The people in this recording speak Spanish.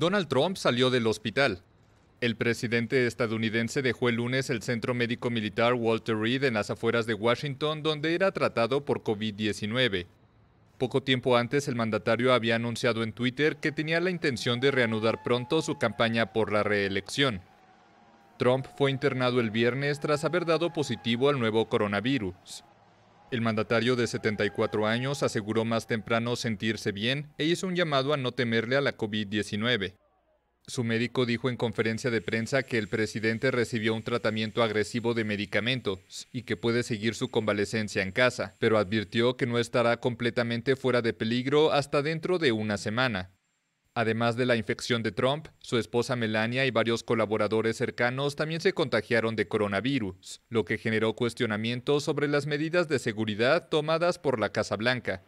Donald Trump salió del hospital. El presidente estadounidense dejó el lunes el centro médico militar Walter Reed en las afueras de Washington, donde era tratado por COVID-19. Poco tiempo antes, el mandatario había anunciado en Twitter que tenía la intención de reanudar pronto su campaña por la reelección. Trump fue internado el viernes tras haber dado positivo al nuevo coronavirus. El mandatario de 74 años aseguró más temprano sentirse bien e hizo un llamado a no temerle a la COVID-19. Su médico dijo en conferencia de prensa que el presidente recibió un tratamiento agresivo de medicamentos y que puede seguir su convalecencia en casa, pero advirtió que no estará completamente fuera de peligro hasta dentro de una semana. Además de la infección de Trump, su esposa Melania y varios colaboradores cercanos también se contagiaron de coronavirus, lo que generó cuestionamientos sobre las medidas de seguridad tomadas por la Casa Blanca.